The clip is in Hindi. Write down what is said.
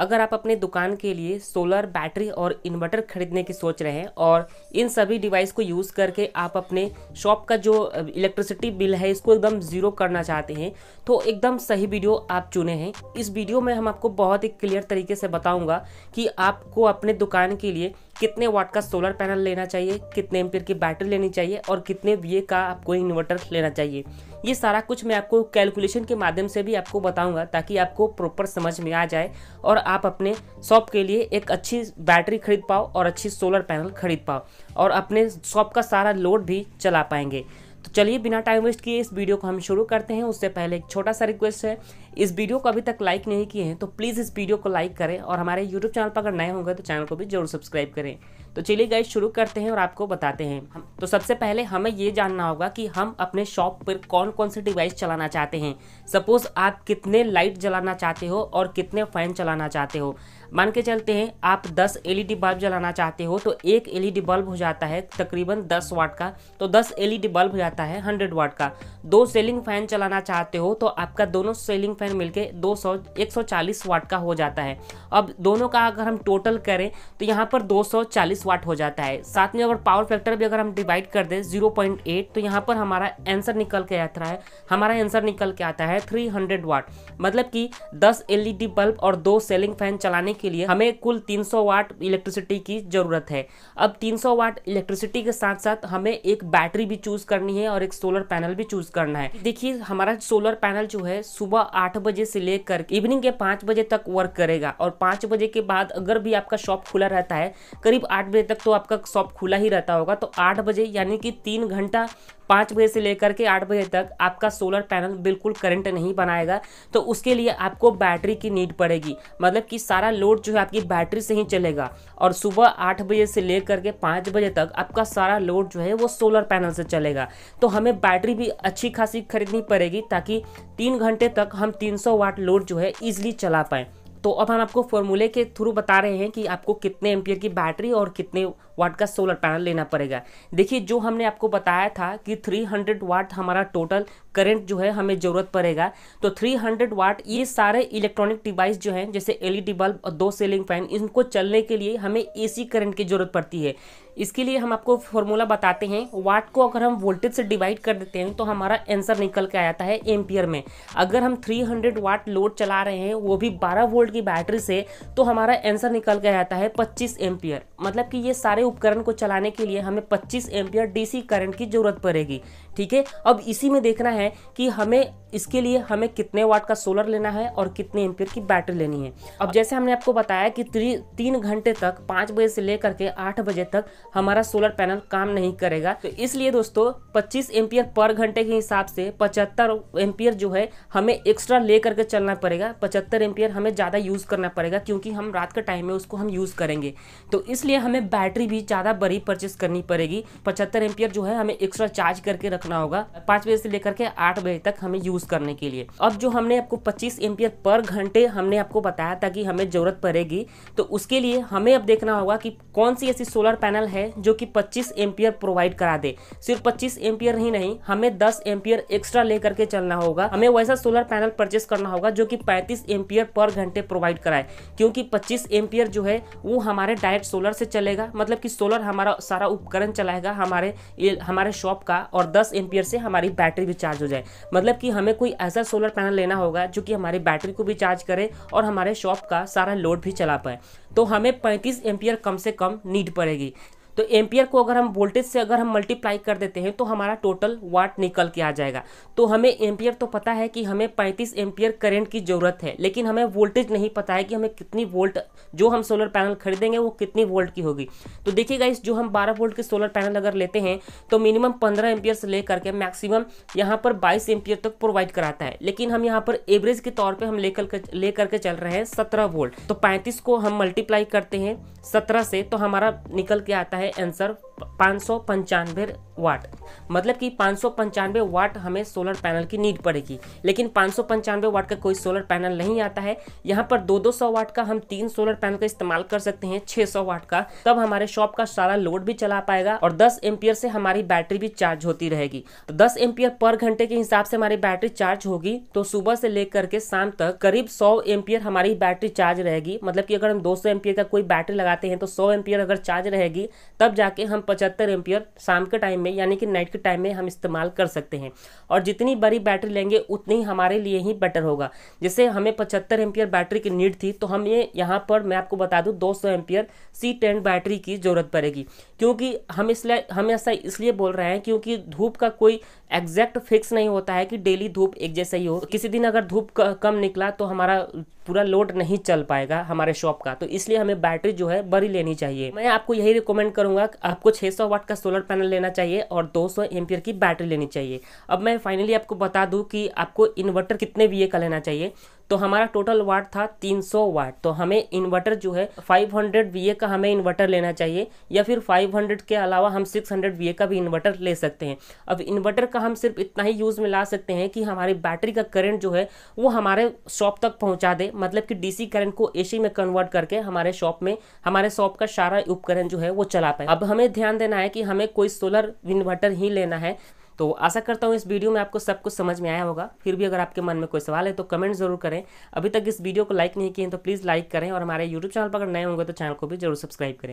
अगर आप अपने दुकान के लिए सोलर बैटरी और इन्वर्टर खरीदने की सोच रहे हैं और इन सभी डिवाइस को यूज़ करके आप अपने शॉप का जो इलेक्ट्रिसिटी बिल है इसको एकदम ज़ीरो करना चाहते हैं तो एकदम सही वीडियो आप चुने हैं इस वीडियो में हम आपको बहुत ही क्लियर तरीके से बताऊंगा कि आपको अपने दुकान के लिए कितने वाट का सोलर पैनल लेना चाहिए कितने एम्पियर की बैटरी लेनी चाहिए और कितने वी का आपको इन्वर्टर लेना चाहिए ये सारा कुछ मैं आपको कैलकुलेशन के माध्यम से भी आपको बताऊंगा ताकि आपको प्रॉपर समझ में आ जाए और आप अपने शॉप के लिए एक अच्छी बैटरी खरीद पाओ और अच्छी सोलर पैनल खरीद पाओ और अपने शॉप का सारा लोड भी चला पाएंगे तो चलिए बिना टाइम वेस्ट किए इस वीडियो को हम शुरू करते हैं उससे पहले एक छोटा सा रिक्वेस्ट है इस वीडियो को अभी तक लाइक नहीं किए हैं तो प्लीज़ इस वीडियो को लाइक करें और हमारे यूट्यूब चैनल पर अगर नए होंगे तो चैनल को भी जरूर सब्सक्राइब करें तो चलिए गाइज शुरू करते हैं और आपको बताते हैं तो सबसे पहले हमें ये जानना होगा कि हम अपने शॉप पर कौन कौन से डिवाइस चलाना चाहते हैं सपोज़ आप कितने लाइट जलाना चाहते हो और कितने फ़ैन चलाना चाहते हो मान के चलते हैं आप 10 एलईडी बल्ब जलाना चाहते हो तो एक एलईडी बल्ब हो जाता है तकरीबन 10 वाट का तो 10 एलईडी बल्ब हो जाता आता है हंड्रेड वाट का दो सेलिंग फैन चलाना चाहते हो तो आपका दोनों सेलिंग फैन मिलके 200 140 वाट का हो जाता है अब दोनों का अगर हम टोटल करें तो यहाँ पर 240 वाट हो जाता है साथ में अगर पावर फैक्टर भी अगर हम डिवाइड कर दें 0.8 तो यहाँ पर हमारा आंसर निकल के आता है हमारा आंसर निकल के आता है हंड्रेड वाट मतलब कि दस एलईडी बल्ब और दो सेलिंग फैन चलाने के लिए हमें कुल तीन वाट इलेक्ट्रिसिटी की ज़रूरत है अब 300 वाट इलेक्ट्रिसिटी के साथ साथ हमें एक बैटरी भी चूज़ करनी है है और एक सोलर पैनल भी चूज करना है देखिए हमारा सोलर पैनल जो है सुबह आठ बजे से लेकर इवनिंग के पांच बजे तक वर्क करेगा और पांच बजे के बाद अगर भी आपका शॉप खुला रहता है करीब आठ बजे तक तो आपका शॉप खुला ही रहता होगा तो आठ बजे यानी कि तीन घंटा पाँच बजे से लेकर के आठ बजे तक आपका सोलर पैनल बिल्कुल करंट नहीं बनाएगा तो उसके लिए आपको बैटरी की नीड पड़ेगी मतलब कि सारा लोड जो है आपकी बैटरी से ही चलेगा और सुबह आठ बजे से लेकर के पाँच बजे तक आपका सारा लोड जो है वो सोलर पैनल से चलेगा तो हमें बैटरी भी अच्छी खासी खरीदनी पड़ेगी ताकि तीन घंटे तक हम तीन वाट लोड जो है ईजिली चला पाएँ तो अब हम आपको फॉर्मूले के थ्रू बता रहे हैं कि आपको कितने एम्पियर की बैटरी और कितने वाट का सोलर पैनल लेना पड़ेगा देखिए जो हमने आपको बताया था कि 300 वाट हमारा टोटल करंट जो है हमें ज़रूरत पड़ेगा तो 300 वाट ये सारे इलेक्ट्रॉनिक डिवाइस जो हैं जैसे एलईडी बल्ब और दो सेलिंग फैन इनको चलने के लिए हमें एसी करंट की ज़रूरत पड़ती है इसके लिए हम आपको फॉर्मूला बताते हैं वाट को अगर हम वोल्टेज से डिवाइड कर देते हैं तो हमारा आंसर निकल के आ जाता है एम्पियर में अगर हम 300 वाट लोड चला रहे हैं वो भी 12 वोल्ट की बैटरी से तो हमारा आंसर निकल के आ जाता है 25 एम्पियर मतलब कि ये सारे उपकरण को चलाने के लिए हमें 25 एम्पियर डीसी करंट की ज़रूरत पड़ेगी ठीक है अब इसी में देखना है कि हमें इसके लिए हमें कितने वाट का सोलर लेना है और कितने एम्पियर की बैटरी लेनी है अब जैसे हमने आपको बताया कि ती, तीन घंटे तक पाँच बजे से लेकर के आठ बजे तक हमारा सोलर पैनल काम नहीं करेगा तो इसलिए दोस्तों पच्चीस एम्पियर पर घंटे के हिसाब से पचहत्तर एम्पियर जो है हमें एक्स्ट्रा ले करके चलना पड़ेगा पचहत्तर एम्पियर हमें ज़्यादा यूज़ करना पड़ेगा क्योंकि हम रात के टाइम में उसको हम यूज़ करेंगे तो इसलिए हमें बैटरी भी ज़्यादा बड़ी परचेस करनी पड़ेगी पचहत्तर एम्पियर जो है हमें एक्स्ट्रा चार्ज करके रखना होगा पाँच बजे से लेकर के आठ बजे तक हमें यूज़ करने के लिए अब जो हमने आपको पच्चीस एम्पियर पर घंटे हमने आपको बताया था कि हमें ज़रूरत पड़ेगी तो उसके लिए हमें अब देखना होगा कि कौन सी ऐसी सोलर पैनल है जो कि पच्चीस एम्पियर प्रोवाइड करा दे सिर्फ पच्चीस एम्पियर ही नहीं हमें दस एम्पियर एक्स्ट्रा लेकर के चलना होगा हमें वैसा सोलर पैनल परचेस करना होगा जो कि पैंतीस एम्पियर पर घंटे प्रोवाइड कराए क्योंकि पच्चीस एम्पियर जो है वो हमारे डायरेक्ट सोलर से चलेगा मतलब कि सोलर हमारा सारा उपकरण चलाएगा हमारे ये हमारे शॉप का और 10 एम्पियर से हमारी बैटरी भी चार्ज हो जाए मतलब कि हमें कोई ऐसा सोलर पैनल लेना होगा जो कि हमारी बैटरी को भी चार्ज करे और हमारे शॉप का सारा लोड भी चला पाए तो हमें पैंतीस एम्पियर कम से कम नीड पड़ेगी तो एम्पियर को अगर हम वोल्टेज से अगर हम मल्टीप्लाई कर देते हैं तो हमारा टोटल वाट निकल के आ जाएगा तो हमें एम्पियर तो पता है कि हमें पैंतीस एम्पियर करेंट की ज़रूरत है लेकिन हमें वोल्टेज नहीं पता है कि हमें कितनी वोल्ट जो हम सोलर पैनल खरीदेंगे वो कितनी वोल्ट की होगी तो देखिएगा इस जो हम बारह वोल्ट के सोलर पैनल अगर लेते हैं तो मिनिमम पंद्रह एम्पियर से लेकर के मैक्सिमम यहाँ पर बाईस एम्पियर तक प्रोवाइड कराता है लेकिन हम यहाँ पर एवरेज के तौर पर हम लेकर ले करके चल रहे हैं सत्रह वोल्ट तो पैंतीस को हम मल्टीप्लाई करते हैं सत्रह से तो हमारा निकल के आता है आंसर पाँच सौ पंचानवे वाट मतलब कि पाँच सौ वाट हमें सोलर पैनल की नीड पड़ेगी लेकिन पाँच सौ पंचानवे वाट का कोई सोलर पैनल नहीं आता है यहाँ पर दो दो सौ वाट का हम तीन सोलर पैनल का इस्तेमाल कर सकते हैं 600 सौ वाट का तब हमारे शॉप का सारा लोड भी चला पाएगा और दस एम्पियर से हमारी बैटरी भी चार्ज होती रहेगी तो दस एम्पियर पर घंटे के हिसाब से हमारी बैटरी चार्ज होगी तो सुबह से लेकर के शाम तक करीब सौ एम्पियर हमारी बैटरी चार्ज रहेगी मतलब की अगर हम दो सौ का कोई बैटरी लगाते हैं तो सौ एम्पियर अगर चार्ज रहेगी तब जाके हम पॉइंट पचहत्तर एम्पियर शाम के टाइम में यानी कि नाइट के टाइम में हम इस्तेमाल कर सकते हैं और जितनी बड़ी बैटरी लेंगे उतनी हमारे लिए ही बेटर होगा जैसे हमें पचहत्तर एम्पियर बैटरी की नीड थी तो हमें यहाँ पर मैं आपको बता दूँ दो सौ एम्पियर सी टेन बैटरी की ज़रूरत पड़ेगी क्योंकि हम इसलिए हम ऐसा इसलिए बोल रहे हैं क्योंकि धूप का कोई एग्जैक्ट फिक्स नहीं होता है कि डेली धूप एक जैसा ही हो किसी दिन अगर धूप कम निकला तो हमारा पूरा लोड नहीं चल पाएगा हमारे शॉप का तो इसलिए हमें बैटरी जो है बड़ी लेनी चाहिए मैं आपको यही रिकमेंड करूंगा आपको 600 वाट का सोलर पैनल लेना चाहिए और 200 सौ की बैटरी लेनी चाहिए अब मैं फाइनली आपको बता दूं कि आपको इन्वर्टर कितने वी का लेना चाहिए तो हमारा टोटल वाट था 300 वाट तो हमें इन्वर्टर जो है 500 हंड्रेड का हमें इन्वर्टर लेना चाहिए या फिर 500 के अलावा हम 600 हंड्रेड का भी इन्वर्टर ले सकते हैं अब इन्वर्टर का हम सिर्फ इतना ही यूज़ में ला सकते हैं कि हमारी बैटरी का करंट जो है वो हमारे शॉप तक पहुँचा दे मतलब कि डी करंट को ए में कन्वर्ट करके हमारे शॉप में हमारे शॉप का सारा उपकरण जो है वो चला पाए अब हमें ध्यान देना है कि हमें कोई सोलर इन्वर्टर ही लेना है तो आशा करता हूँ इस वीडियो में आपको सब कुछ समझ में आया होगा फिर भी अगर आपके मन में कोई सवाल है तो कमेंट जरूर करें अभी तक इस वीडियो को लाइक नहीं किए तो प्लीज़ लाइक करें और हमारे यूट्यूब चैनल पर अगर नए होंगे तो चैनल को भी जरूर सब्सक्राइब करें